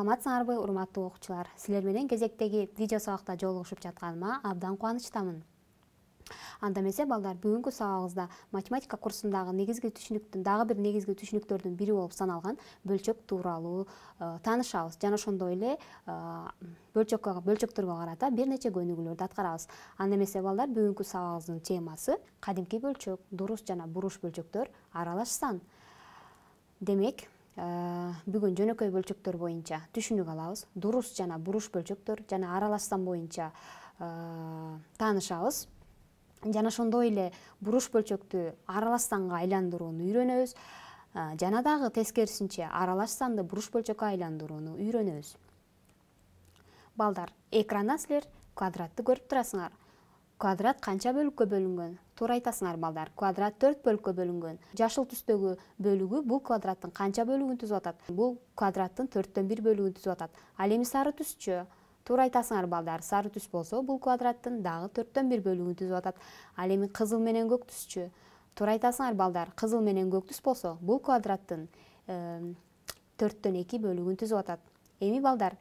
саламатсыңарбы урматтуу окуучулар силер менен кезектеги видео сабакта жолугушуп жатканыма абдан кубанычтамын анда эмесе балдар бүгүнкү сабагыбызда математика курсундагы негизги түшүнүктүн дагы бир негизги түшүнүктөрдүн бири болуп саналган бөлчөк тууралуу э, таанышабыз жана ошондой эле э, бөлчөкө бөлчөктөргө карата бир нече көнүгүүлөрдү аткарабыз анда эмесе балдар бүгүнкү сабагыбыздын темасы кадимки бөлчөк дурус жана буруш бөлчөктөр аралаш сан демек Э, бүгүн жөнөкөй бөлчөктөр боюнча түшүнүк алабыз дурус жана буруш бөлчөктөр жана аралаш боюнча э, таанышабыз жана ошондой эле буруш бөлчөктү аралаш айландырууну үйрөнөбүз э, жана дагы тескерисинче аралаш санды буруш бөлчөккө айландырууну үйрөнөбүз балдар экрандан силер квадратты көрүп турасыңар квадрат қанча бөлікке бөлінген? туура айтасыңар балдар квадрат төрт бөлүккө бөлүнгөн жашыл түстөгү бөлүгү бул квадраттын канча бөлүгүн түзүп атат бул квадраттын төрттөн 1 бөлүгүн түзүп атат ал эми сары түсші? туура айтасыңар балдар сары түс болсо бул квадраттын дагы төрттөн 1 бөлүгүн түзүп атат ал эми қызыл менен көк түсші? туура айтасыңар балдар Қызыл менен көк түс болсо квадраттың квадраттын тен 2 бөлүгүн түзүп атат эми балдар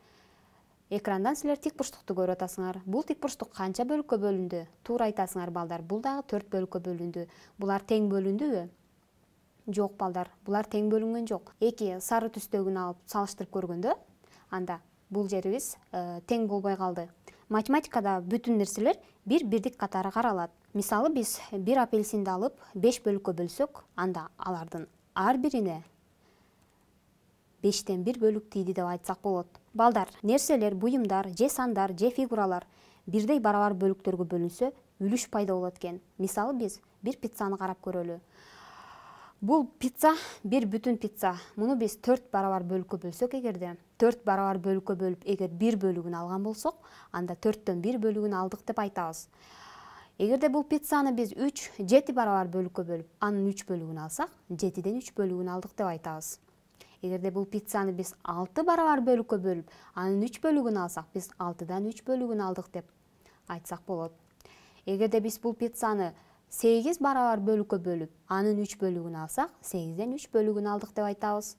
экрандан силер тик бурчтукту көрүп атасыңар Бұл тик бурчтук канча бөлүккө бөлүндү туура айтасыңар балдар бұл дагы төрт бөлүккө бөлүндү булар тең бөлүндүбү жоқ балдар Бұлар тең бөлінген жоқ эки сары түстегін алып салыштырып көргөндө анда бұл жерибиз э, тең болбай қалды. математикада бүтүн нерселер бір бирдик қатары каралат мисалы біз бир апельсинді алып 5 бөлүккө бөлсөк анда алардын ар 5-тен 1 бөлүк тийди деп айтсақ болады балдар нерселер буюмдар же сандар же фигуралар бирдей барабар бөлүктөргө бөлүнсө үліш пайда болот экен мисалы біз, бир пиццаны қарап көрөлү Бұл пицца бір бүтін пицца Мұны біз төрт барабар бөлүккө бөлсөк егерде, төрт барабар бөлүккө бөлүп эгер бир бөлүгүн алган болсок анда төрттөн бир бөлігін алдық деп айтабыз эгерде бұл пиццаны біз үч жети барабар бөлүккө бөлүп анын үч бөлүгүн алсак жетиден үч бөлігін алдық деп айтабыз Егерде бұл пиццаны біз 6 барабар бөлікке бөліп, аның 3 бөлігін алсақ, біз 6-дан 3 бөлігін алдық деп айтсақ болады. Егерде біз бұл пиццаны 8 баралар бөлікке бөліп, аның 3 бөлігін алсақ, 8-ден 3 бөлігін алдық деп айтауыз.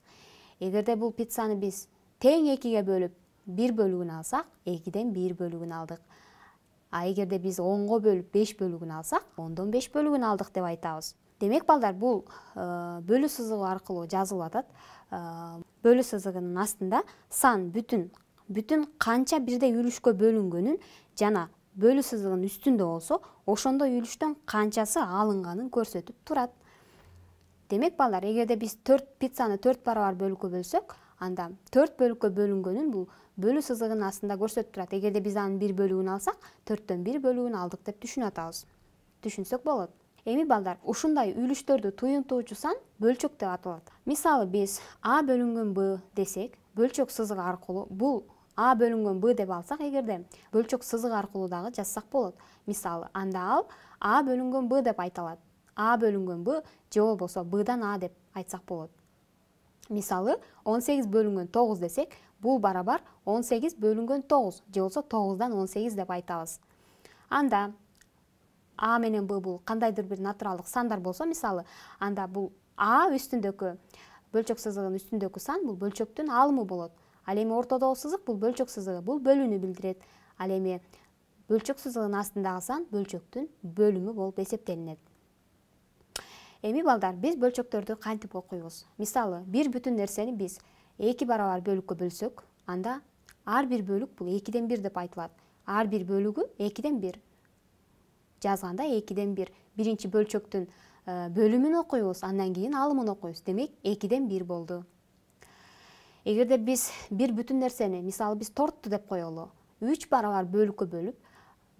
Егерде бұл пиццаны біз тең 2-ге бөліп, 1 бөлігін алсақ, 2-ден 1 бөлігін алдық. А егерде біз 10-го бөліп, 5 бөлігін алсақ, 10-дан 5 бөлігін алдық деп айтауыз. Демек, балдар, бұл э, бөлі сұзығы арқылы жазылатады. Э, бөлі сызыгынын астында сан бүтін бүтүн канча бирдей үлүшкө бөлүнгөнүн жана бөлүү сызыгынын үстүндө болсо ошондой үлүштөн канчасы алынганын көрсөтүп турат демек балдар эгерде биз төрт пиццаны төрт барабар бөлүккө бөлсөк анда төрт бөлүккө бөлүнгөнүн бул бөлүү сызыгынын астында көрсөтүп турат эгерде биз анын бир бөлүгүн алсак төрттөн бир бөлүгүн алдык деп түшүнүп атабыз түшүнсөк болот эми балдар ушундай үлүштөрдү туюнтуучу сан бөлчөк деп аталат мисалы биз а бөлүнгөн б десек бөлчөк сызыгы аркылуу бул а бөлүнгөн б деп алсак эгерде бөлчөк сызыгы аркылуу дагы жазсак болот мисалы анда ал а бөлүнгөн б деп айта алат а бөлүнгөн б же болбосо бдан а деп айтсак болот мисалы он сегиз бөлүнгөн тогуз десек бул барабар он сегиз бөлүнгөн тогуз же болбосо тогуздан он сегиз деп айтабыз анда а менен б бул кандайдыр бир натуралдык сандар болсо мисалы анда бул а үстүндөгү бөлчөк сызыгынын үстүндөгү сан бул бөлчөктүн алымы болот ал эми ортодогу сызык бул бөлчөк сызыгы бул бөлүүнү билдирет ал эми бөлчөк сызыгынын астындагы сан бөлчөктүн бөлүмү болуп эсептелинет эми балдар биз бөлчөктөрдү кантип окуйбуз мисалы бир бүтүн нерсени биз эки барабар бөлүккө бөлсөк анда ар бир бөлүк бул экиден бир деп айтылат ар бир бөлүгү экиден бир жазганда экиден бир биринчи бөлчөктүн э, бөлүмүн окуйбуз андан кийин алымын окуйбуз демек экиден бир болду эгерде биз бир бүтүн нерсени мисалы биз тортту деп коелу үч барабар бөлүккө бөлүп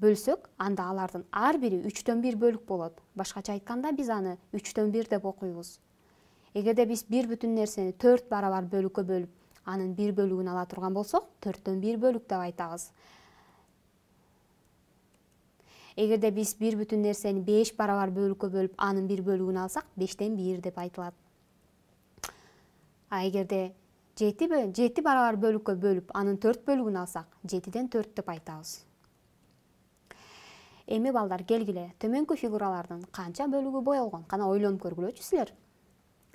бөлсөк анда алардын ар бири үчтөн бир бөлүк болот башкача айтканда биз аны үчтөн бир деп окуйбуз эгерде биз бир бүтүн нерсени төрт барабар бөлүккө бөлүп анын бир бөлүгүн ала турган болсок төрттөн бир бөлүк деп айтабыз эгерде биз бир бүтүн нерсени беш барабар бөлүккө бөлүп анын бир бөлүгүн алсак бештен бир деп айтылат а эгерде жети жети барабар бөлүккө бөлүп анын төрт бөлүгүн алсак жетиден төрт деп айтабыз эми балдар келгиле төмөнкү фигуралардын канча бөлүгү боелгон кана ойлонуп көргүлөчү силер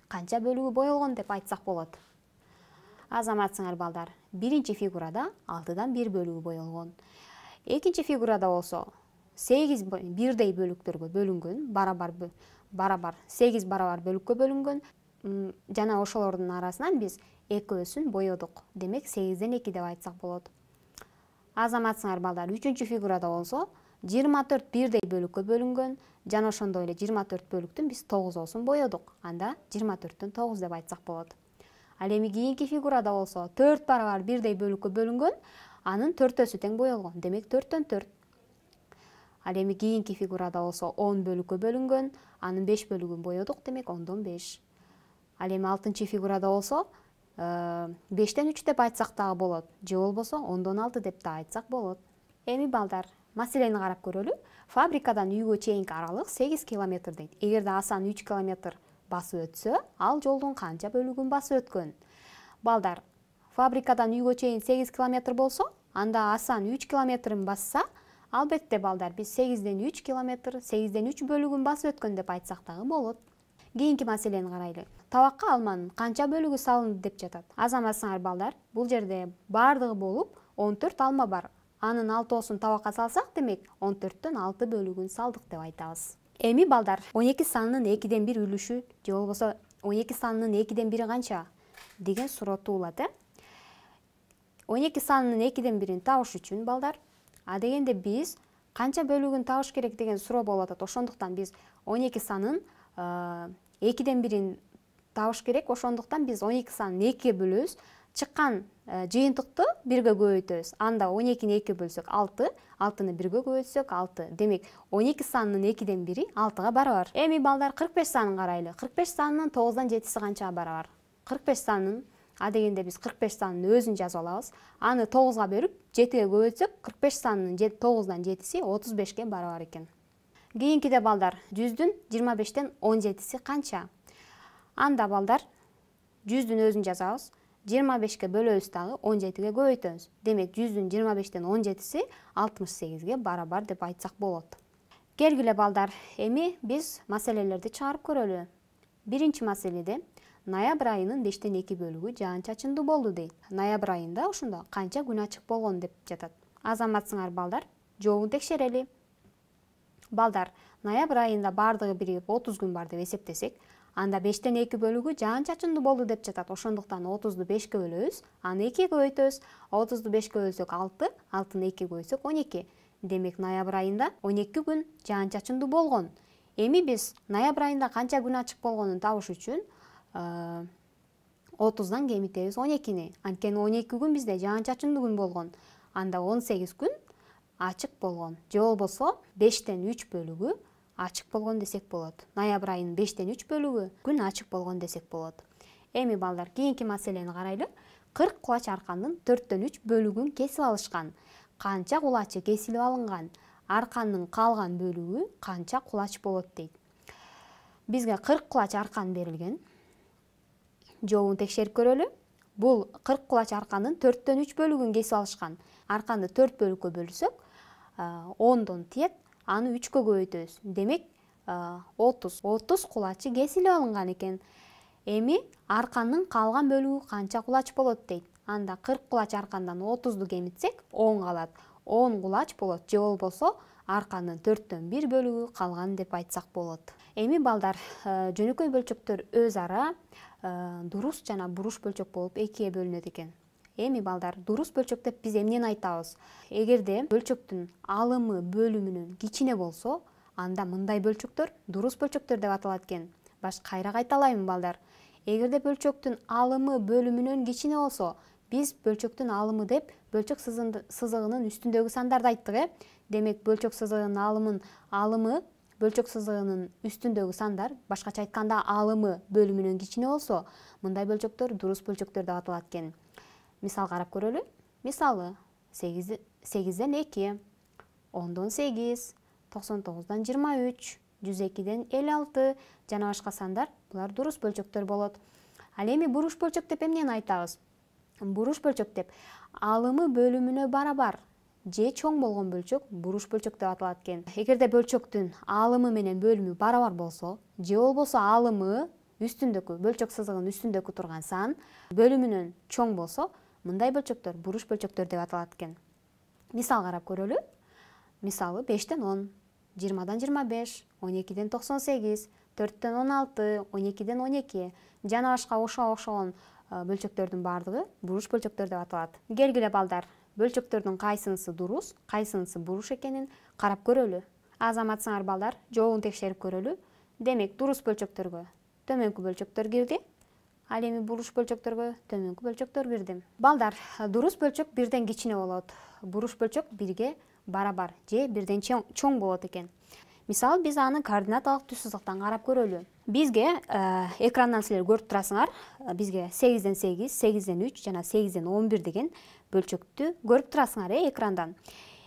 канча бөлүгү боелгон деп айтсак болот азаматсыңар балдар биринчи фигурада алтыдан бир бөлүгү боелгон экинчи фигурада болсо 8 бір дей бөліктерге бөлінген, барабар бөл, барабар, 8 барабар бөлікке бөлінген. Жана ошолордун арасынан біз 2 өсүн Демек 8ден 2 деп айтсақ болот. Азаматсыңар балдар, 3-чү фигурада болсо, 24 бир дей бөлүккө бөлүнгөн, жана ошондой эле 24 бөлүктүн биз 9 болсун боёдук. Анда 24түн 9 деп айтсак болот. Ал эми кийинки фигурада болсо, 4 барабар бир дей бөлүккө бөлүнгөн, анын 4 өсү тең боёлгон. Демек 4төн 4. Әлемі еми кейінгі фигурада болса 10 бөлікке бөлінген, аның 5 бөлігін бояудық, демек 10-дан 5. Ал 6-шы фигурада болса, 5-тен э, 3 деп айтсақ та болады. Же болса 10 деп та айтсақ болады. Еми балдар, мәселені қарап көрелі. Фабрикадан үйге чейінгі аралық 8 километрден. Егер де асан 3 километр басы өтсе, ал жолдың қанша бөлігін басы өткен? Балдар, фабрикадан үйге 8 километр болса, анда асан 3 километрін басса, Албетте, балдар, біз 8ден 3 километр, 8ден 3 бөлігін басып өткен деп айтсақ та болады. Кейінгі мәселені қарайық. Табаққа алманың қанша бөлігі салынды деп жатады? Амасаңдар, балдар, бұл жерде бардығы болып 14 алма бар. Анын 6-осын табаққа салсақ, демек 14-тен 6 бөлігін салдық деп айтабыз. Эми балдар, 12 санының 2-ден 1 үлесі, де болса, 12 санының 2-ден 1 деген сұрақ туылады. 12 санының 2-ден 1-ін табу балдар, адегенде біз қанша бөлігін тауыш керек деген сұра болады ошондықтан біз 12 санын 2-ден э, бірін тауыш керек ошондықтан біз 12 санын 2-ке бөлөбүз чыккан 1-ге э, көбөйтөбүз анда 12-ни 2-ге бөлсөк 6 1-ге көбөйтсөк 6 демек 12 санын 2-ден бири 6-га барабар эми балдар 45 санын қарайлы. 45 санын 9дан 7си канчага барабар 45 санын а дегенде біз 45 санын өзін жазып алабыз аны 9-ға беріп, 7-ге көбейтсек 45 санын 9-дан 7-сі 35-ке барабар екен кийинкиде балдар 100-дүн 25-тен 17-сі қанша анда балдар 100-дүн өзін жазабыз 25-ке бөлөбүз дагы 17-ге көбөйтөбүз демек 100-дүн 25-тен 17 сі 68-ге барабар деп айтсак болот келгиле балдар эми биз маселелерди чыгарып көрөлү биринчи маселеде ноябрь айынын бештен эки бөлүгү жаан чачындуу болду дейт ноябрь айында ошондо канча күн ачык болгон деп жатат азаматсыңар балдар жообун текшерели балдар ноябрь айында баардыгы биригип отуз күн бар деп эсептесек анда бештен эки бөлүгү жаан чачындуу болду деп жатат ошондуктан отузду бешке бөлөбүз аны экиге көбөйтөбүз отузду бешке бөлсөк алты алтыны экиге көбөйтсөк он эки демек ноябрь айында он эки күн жаан чачындуу болгон эми биз ноябрь айында канча күн ачык болгонун табыш үчүн Э, отуздан кемитебиз он экини анткени он эки күн бизде жаан чачындуу күн болгон анда он сегиз күн ачык болгон же болбосо бештен үч бөлүгү ачык болгон десек болот ноябрь айынын бештен үч бөлүгү күн ачык болгон десек болот эми балдар кийинки маселени карайлы кырк кулач аркандын төрттөн үч бөлүгүн кесип алышкан канча кулачы кесилип алынган аркандын калган бөлүгү канча кулач болот дейт бизге кырк кулач аркан берилген жообун текшерип көрөлү бул кырк кулач арканын төрттөн үч бөлүгүн кесип алышкан арканды төрт бөлүккө бөлсөк ондон тиет аны үчкө көбөйтөбүз демек отуз отуз кулачы кесилип алынган экен эми арканын калган бөлүгү канча кулач болот дейт анда кырк кулач аркандан отузду кемитсек он калат он кулач болот же болбосо арканын төрттөн бир бөлүгү калган деп айтсак болот эми балдар жөнөкөй бөлчөктөр өз ара Э, дурус жана буруш бөлчөк болуп экиге бөлүнөт экен эми балдар дурус бөлчөк деп биз эмнени айтабыз эгерде бөлчөктүн алымы бөлүмүнүн кичине болсо анда мындай бөлчөктөр дурус бөлчөктөр деп аталат экен баш кайра кайталаймын балдар эгерде бөлчөктүн алымы бөлүмүнөн кичине болсо биз бөлчөктүн алымы деп бөлчөк сызыгынын үстүндөгү сандарды айттык э демек бөлчөк сызыгынын алымын алымы бөлчөк сызыгынын үстүндөгү сандар башкача айтканда алымы бөлүмүнөн кичине болсо мындай бөлчөктөр дурус бөлчөктөр деп аталат экен мисал карап көрөлү мисалы сегизден эки ондон сегиз токсон тогуздан жыйырма үч жүз экиден элүү алты жана башка сандар булар дурус бөлчөктөр болот ал эми буруш бөлчөк деп эмнени айтабыз буруш бөлчөк деп алымы бөлүмүнө барабар же чоң болгон бөлчөк буруш бөлчөк деп аталат экен эгерде бөлчөктүн аалымы менен бөлүмү барабар болсо же болбосо аалымы үстүндөкү бөлчөк сызыгынын үстүндөкү турган сан бөлүмүнөн чоң болсо мындай бөлчөктөр буруш бөлчөктөр деп аталат экен мисал карап көрөлү мисалы бештен он жыйырмадан жыйырма беш он экиден токсон сегиз төрттөн он алты он экиден он эки жана башка ошого окшогон э, бөлчөктөрдүн баардыгы буруш бөлчөктөр деп аталат келгиле балдар бөлчөктөрдүн кайсынысы дурус кайсынысы буруш экенин карап көрөлү азаматсыңар балдар жообун текшерип көрөлү демек дурус бөлчөктөргө төмөнкү бөлчөктөр кирди ал эми буруш бөлчөктөргө төмөнкү бөлчөктөр кирди балдар дурус бөлчөк бирден кичине болот буруш бөлчөк бирге барабар же бирден чоң болот экен мисалы биз аны координаталык сызықтан карап көрөлү бизге э, экрандан силер көрүп турасыңар э, бизге сегизден сегиз сегизден үч жана сегизден он бир деген бөлчөктү көрүп турасыңар э экрандан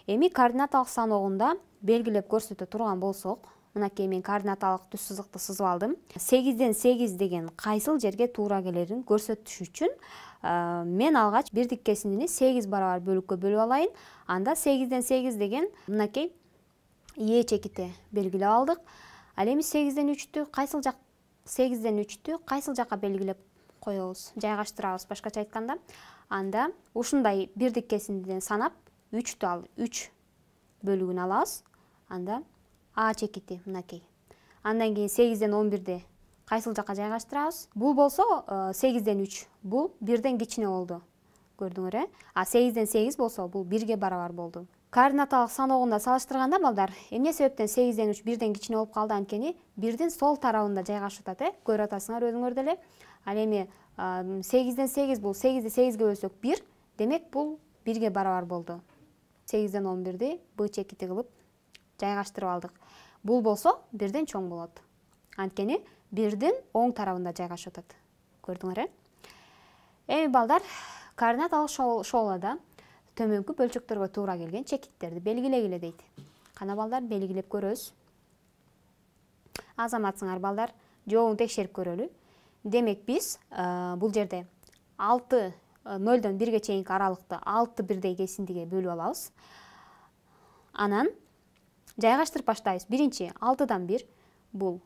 эми координаталык саногунда белгилеп көрсөтө турган болсок мынакей мен координаталык түз сызыкты сызып алдым сегизден сегиз деген кайсыл жерге туура келерин көрсөтүш үчүн э, мен алгач бирдик кесіндіні сегиз барабар бөлүккө бөлүп алайын анда сегизден сегиз деген мынакей е e чекиті белгілеп алдық. эми 8-ден 3-ті қайсыл жақ 8-ден 3-ті қайсыл жаққа белгілеп қойыңыз. жайгаштырабыз башкача айтқанда, анда ушундай бірдік кесіндіден санап 3-ті ал 3 бөлігін алабыз. Анда а чекиті мынакей. Андан кейін 8-ден 11-ді қайсыл жаққа жайгаштырабыз? Бұл болса 8-ден 3, бұл 1-ден кішіне болды. Көрдіңіздер ә? А 8-ден 8 болса, бұл 1-ге барабар болды. Координаталық сан оғында салыштырғанда балдар, емне сөйттен 8-ден 3-1-ден кичіне олып қалды анкені, 1-ден сол тарауында жайға шутаты, э? көр атасына рөзің өрделе. 8-ден 8 бұл, 8-ден 8-ге өсік 1, демек бұл 1-ге баралар болды. 8-ден 11-де бұл чек кеті қылып алдық. Бұл болса, 1-ден чоң болады. Анкені 1-ден 10 тарауында жайға шутаты. Көрдің э? балдар, координаталық шоу олады, төмөнкү бөлчөктөргө туура келген чекиттерди белгилегиле дейт кана балдар белгилеп көрөбүз азаматсыңар балдар жообун текшерип көрөлү демек биз э, бул жерде алты э, нөлдөн бирге чейинки аралыкты алты бирдей кесиндиге бөлүп алабыз анан жайгаштырып баштайбыз биринчи алтыдан бир бул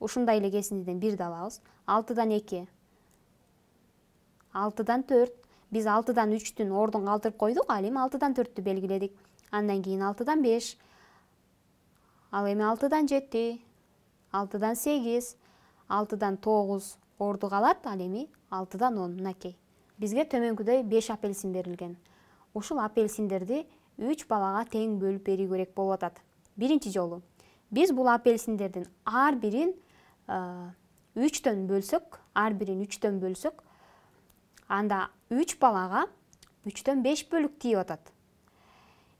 ушундай эле кесиндиден бирди алабыз алтыдан эки алтыдан төрт Біз 6-дан 3-түн ордын қалдырып қойдық, ал 6-дан 4-ті белгіледік. Андан кейін 6-дан 5, ал эми 6-дан 7, 6-дан 8, 6-дан 9 орды қалат, ал 6-дан 10. Бізге төмен 5 апельсин берілген. Ушыл апельсиндерді 3 балаға тен бөліп керек көрек болатады. Бірінші жолы. Біз бұл апельсиндердің ар бірін 3-тен бөлсік, ар бірін 3-тен бөлсік, анда үч балага үчтөн беш бөлүк тийип атат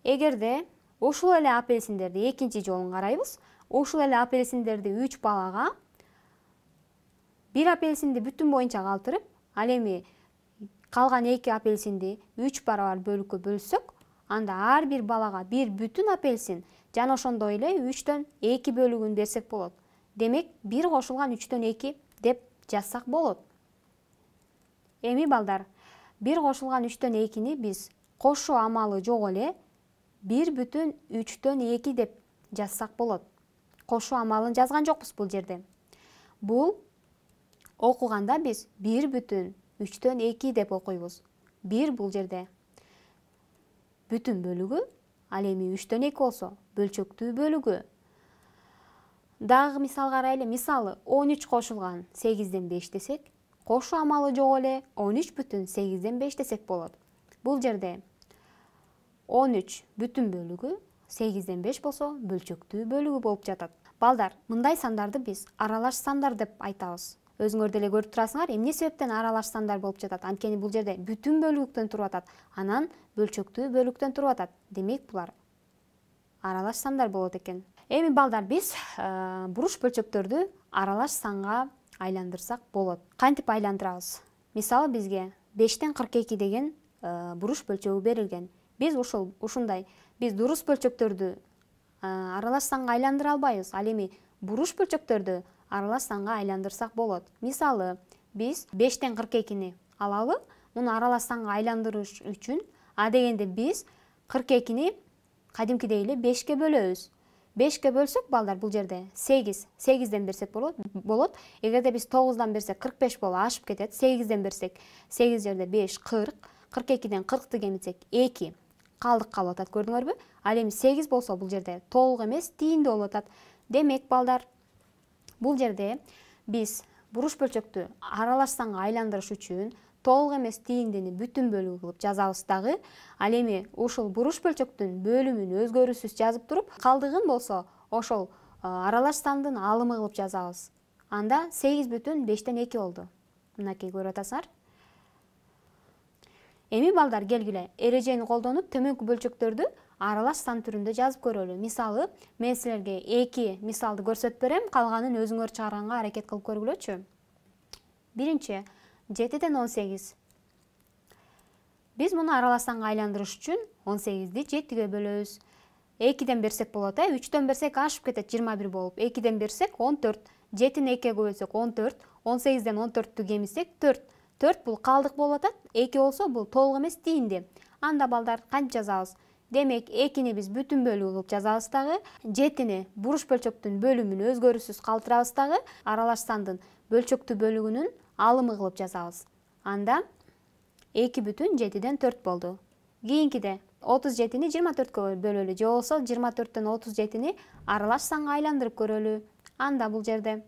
эгерде ушул эле апельсиндерди экинчи жолун карайбыз ушул эле апельсиндерди үч балага бир апельсинди бүтүн боюнча калтырып ал эми калган эки апельсинди үч барабар бөлүккө бөлсөк анда ар бир балага бир бүтүн апельсин жана ошондой эле үчтөн эки бөлүгүн берсек болот демек бир кошулган үчтөн эки деп жазсак болот Эми балдар, бир кошулган 3төн 2ни биз кошуу амалы жок эле 1 бүтін 3төн 2 деп жазсак болот. Кошуу амалын жазган жокпуз бул жерде. Бул окуганда биз 1 бүтін 3төн 2 деп окуйбуз. 1 бул жерде бүтін бөлүгү, ал эми 3төн 2 болсо бөлчөктүү бөлүгү. Дағы мисал карайлы. Мисалы, 13 кошулган 8ден 5 десек, кошуу амалы жок эле он үч бүтүн сегизден беш десек болот бул жерде он үч бүтүн бөлүгү сегизден беш болсо бөлчөктүү бөлүгү болуп жатат балдар мындай сандарды биз аралаш сандар деп айтабыз өзүңөр деле көрүп турасыңар эмне себептен аралаш сандар болуп жатат анткени бул жерде бүтүн бөлүктөн туруп атат анан бөлчөктүү бөлүктөн туруп атат демек булар аралаш сандар болот экен эми балдар биз буруш бөлчөктөрдү аралаш санга айландырсак болот кантип айландырабыз мисалы бизге 5-тен 42 деген э, буруш бөлчөгү берилген биз ошол ушундай биз дурус бөлчөктөрдү э, аралаш санга айландыра албайбыз ал эми буруш бөлчөктөрдү аралаш санга айландырсак болот мисалы биз тен 42 экини алалы муну аралаш санга айландырыш үчүн дегенде биз 42 экини кадимкидей эле 5ке бөлөбүз 5ке бөлсөк балдар бул жерде 8 8ден берсек болот эгерде биз 9дан берсек 45 болуп ашып кетет 8ден берсек 8 жерде 5 40 42ден 40ты кемитсек 2 калдык калып атат көрдүңөрбү ал эми 8 болсо бул жерде толук эмес тийиндүү болуп атат демек балдар бул жерде биз буруш бөлчөктү аралашсаң айландырыш үчүн толук эмес тийиндини бүтүн бөлүгү кылып жазабыз дагы ал эми ушул буруш бөлчөктүн бөлүмүн өзгөрүүсүз жазып туруп калдыгын болсо ошол аралаш сандын алымы кылып жазабыз анда сегиз бүтүн бештен эки болду мынакей көрүп атасыңар эми балдар келгиле эрежени колдонуп төмөнкү бөлчөктөрдү аралаш сан түрүндө жазып көрөлү мисалы мен силерге эки мисалды көрсөтүп берем калганын өзүңөр чыгарганга аракет кылып көргүлөчү биринчи 7-ден 18. Біз мұны араласан ғайландырыш үшін 18-ді 7-ге бөліз. 2-ден берсек болады, 3-ден ә? берсек ашып кетет 21 болып. 2-ден берсек 14, 7-ден 2-ге көлесек 14, 18-ден 14 ті түгемесек 4. 4 бұл қалдық болады, 2 олса бұл толғымес дейінде. Анда балдар қанч жазауыз? Демек, 2-ні біз бүтін бөлі ұлып жазалыстағы, 7-ні бұрыш бөлчөктің бөлімін өзгөрісіз қалтыралыстағы, аралашсандың бөлчөкті бөлігінің алымы қылып жазауыз. Анда 2 бүтін 7-ден 4 болды. де, 37-ні 24 көрі бөлілі, жоғылсыл 24 тен 37-ні саңға айландырып көрілі. Анда бұл жерде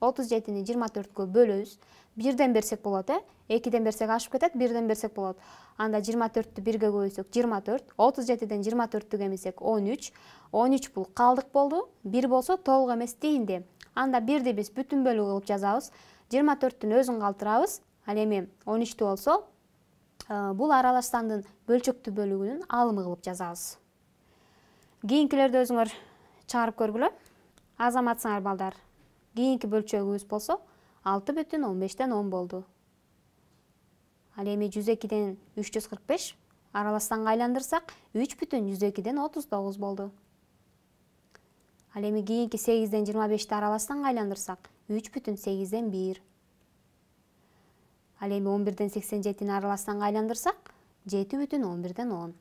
37-ні 24 көрі бөліз, 1-ден берсек болады, 2-ден э? берсек ашып көтет, 1-ден берсек болады. Анда 24-ті 1-ге 24, 37-ден 24-ті көмесек 13, 13 бұл қалдық болды, 1 болса толық емес дейінде. Анда 1 біз бүтін бөлі қылып жазауыз. 24 тің өзін қалтырауыз, әлеме 13-ті олсо, э, бұл араластандың бөлчөкті бөлігінің алымы ғылып жазауыз. Кейінкілерді өзіңір чағырып көргілі, азаматсың арбалдар, Гейінкі бөлчөгі өз болсо, 6 бүтін 15-тен 10 болды. Әлеме 102-ден 345, араластан қайландырсақ, 3 бүтін 102-ден 39 болды. Әлеме гейінкі 8-ден 25-ті араластан қайландырсақ, үч бүтүн сегизден бир ал эми он бирден сексен жетини аралаш санга айландырсак жети бүтүн он бирден он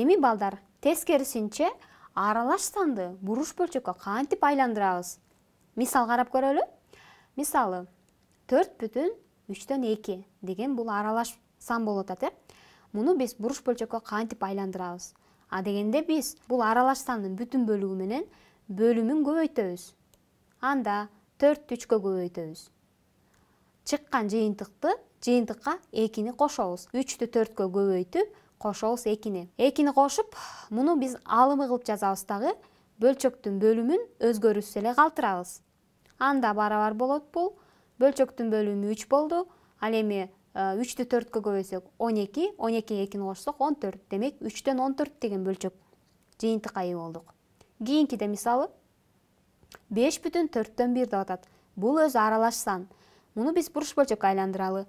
эми балдар тескерисинче аралаш санды буруш бөлчөккө кантип айландырабыз мисал карап көрөлү мисалы төрт бүтүн үчтөн эки деген бул аралаш сан болуп атат э муну биз буруш бөлчөккө кантип айландырабыз а дегенде биз бул аралаш сандын бүтүн бөлүгү менен бөлүмүн көбөйтөбүз анда төрттү үчкө көбөйтөбүз чыккан жыйынтыкты жыйынтыкка экини кошобуз үчтү төрткө көбөйтүп кошобуз экини экини кошуп муну биз алымы кылып жазабыз дагы бөлчөктүн бөлүмүн өзгөрүүсүз эле калтырабыз анда барабар болот бул бөлчөктүн бөлүмү үч болду ал эми э, үчтү төрткө көбөйтсөк он эки он экиге экини кошсок он төрт демек үчтөн он төрт деген бөлчөк жыйынтыкка ээ болдук Гейнки де мисалы, 5 бүтін 4-тен 1 дағатады. Бұл өз аралашсан. Мұны біз бұрыш бөлчек қайландыралы.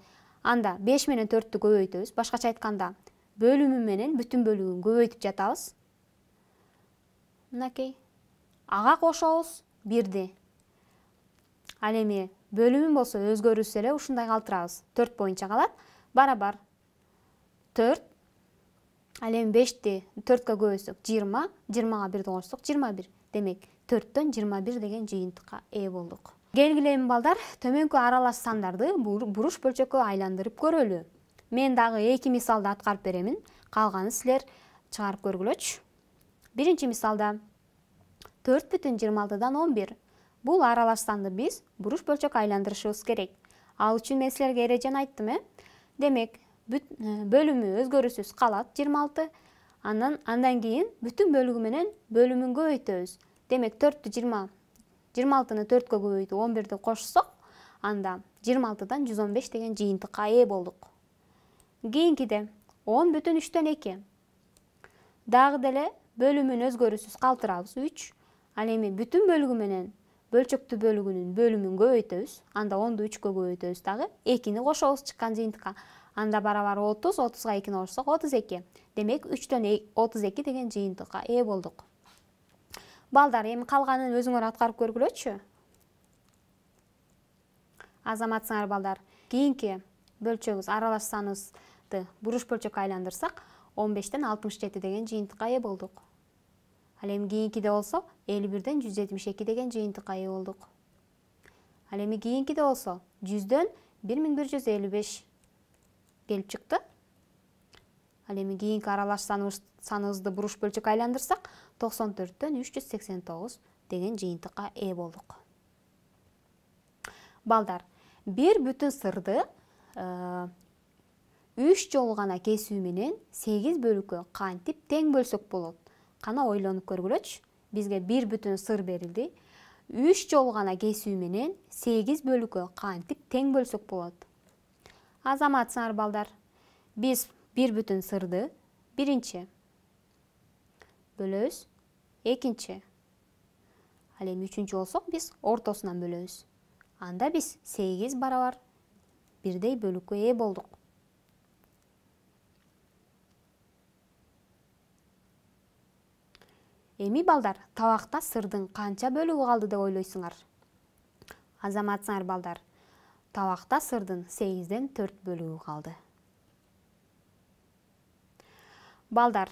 Анда 5 менен 4-ті көй өйті өз. Башқа чайтқанда бөлімі менен бүтін бөлігін көй өйтіп жаталыз. Накей. Аға қош ауыз, 1-ді. Алеме, бөлімі болса өз көрі үсілі ұшындай қалтырауыз. 4 бойынша қалады. Барабар ал эми бешти төрткө көбөйсөк жыйырма жыйырмага бирди кошсок жыйырма бир демек төрттөн жыйырма бир деген жыйынтыкка ээ болдук келгиле эми балдар төмөнкү аралаш сандарды буруш бөлчөккө айландырып көрөлү мен дагы эки мисалды аткарып беремин калганын силер чыгарып көргүлөчү биринчи мисалда төрт бүтүн жыйырма алтыдан он бир бул аралаш санды биз буруш бөлчөккө айландырышыбыз керек ал үчүн мен силерге эрежени айттым э демек Э, бөлүмү өзгөрүүсүз калат жыйырма алты анан андан кийин бүтүн бөлүгү менен бөлүмүн көбөйтөбүз демек төрттү жыйырма жыйырма алтыны төрткө көбөйтүп он бирди кошсок анда жыйырма алтыдан жүз он беш деген жыйынтыкка ээ болдук кийинкиде он бүтүн үчтөн эки дагы деле бөлүмүн өзгөрүүсүз калтырабыз үч ал эми бүтүн бөлүгү менен бөлчөктүү бөлүгүнүн бөлүмүн көбөйтөбүз анда онду үчкө көбөйтөбүз дагы экини кошобуз чыккан жыйынтыкка анда барабар 30, 30-ға 2-ні 32. Демек, 3-тен 32 э, деген жиынтыққа е болдық. Балдар, емі қалғанын өзің ұр атқарып көргіл өтші? балдар, кейінке ке аралассаңызды бұрыш бөлшек айландырсақ, 15-тен 67 деген жиынтыққа е болдық. Әлемі де олса, 51-ден 172 деген жиынтыққа е олдық. Әлемі де олса, 100-ден 1155 келіп шықты. Ал емі кейінгі аралаш санызды бұрыш бөлшек айландырсақ, 94-тен 389 деген жиынтыққа е болдық. Балдар, бір бүтін сырды 3 э, жолғана кесуіменен 8 бөлікі қантып тен бөлсік болады. Қана ойланып көргілөч, бізге бір бүтін сыр берілді. 3 жолғана кесуіменен 8 бөлікі қантып тен бөлсік болады азамат балдар биз бір бүтін сырды биринчи бөлөбүз экинчи ал эми үчүнчү біз биз ортосунан бөлөбүз анда биз сегиз барабар бірдей бөлік көйе болдық. эми балдар табакта сырдын канча бөлүгү калды деп ойлойсуңар азаматсыңар балдар Табақта сырдың 8-ден 4 бөлігі қалды. Балдар,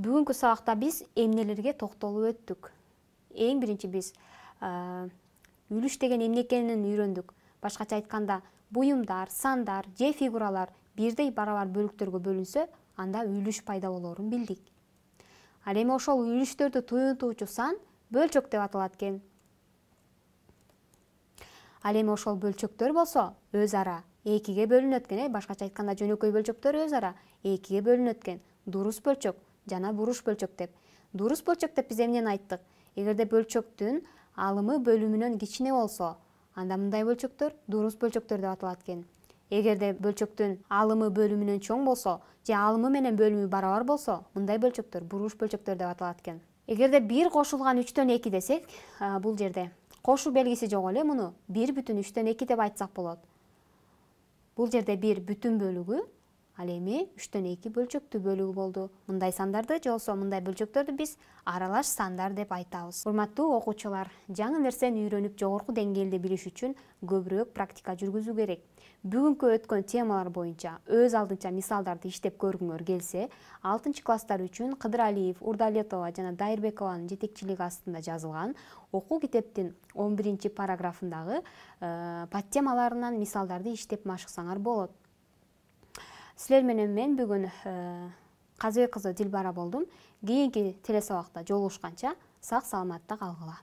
бүгінгі сабақта біз эмнелерге тоқтолу өттік. Ең бірінші біз үліш деген эмне экенин үйрөндүк. Башкача айтканда, сандар же фигуралар бирдей баралар бөлүктөргө бөлүнсө, анда үлүш пайда болорун билдик. Ал эми ошол үлүштөрдү туюнтуучу сан бөлчөк деп аталат ал эми ошол бөлчөктөр болсо өз ара экиге бөлүнөт экен э башкача айтканда жөнөкөй бөлчөктөр өз ара экиге бөлүнөт экен дурус бөлчөк жана буруш бөлчөк деп дурус бөлчөк деп биз эмнени айттык эгерде бөлчөктүн алымы бөлүмүнөн кичине болсо анда мындай бөлчөктөр дурус бөлчөктөр деп аталат экен эгерде бөлчөктүн алымы бөлүмүнөн чоң болсо же алымы менен бөлүмү барабар болсо мындай бөлчөктөр буруш бөлчөктөр деп аталат экен эгерде бир кошулган үчтөн эки десек э, бул жерде кошуу белгиси жок эле муну бир бүтүн үчтөн эки деп айтсак болот бул жерде бир бүтүн бөлүгү ал эми үчтөн эки бөлчөктүү бөлүгү болду мындай сандарды же болбосо мындай бөлчөктөрдү биз аралаш сандар деп айтабыз урматтуу окуучулар жаңы нерсени үйрөнүп жогорку деңгээлде билиш үчүн көбүрөөк практика жүргүзүү керек бүгүнкү өткөн темалар боюнча өз алдынча мисалдарды иштеп көргүңөр келсе алтынчы класстар үчүн кыдыралиев урдалетова жана дайырбекованын жетекчилиги астында жазылган окуу китептин он биринчи параграфындагы э, под темаларынан мисалдарды иштеп машыксаңар болот силер менен мен бүгүн э, казыбек кызы дилбара болдум кийинки теле сабакта жолугушканча сак саламатта калгыла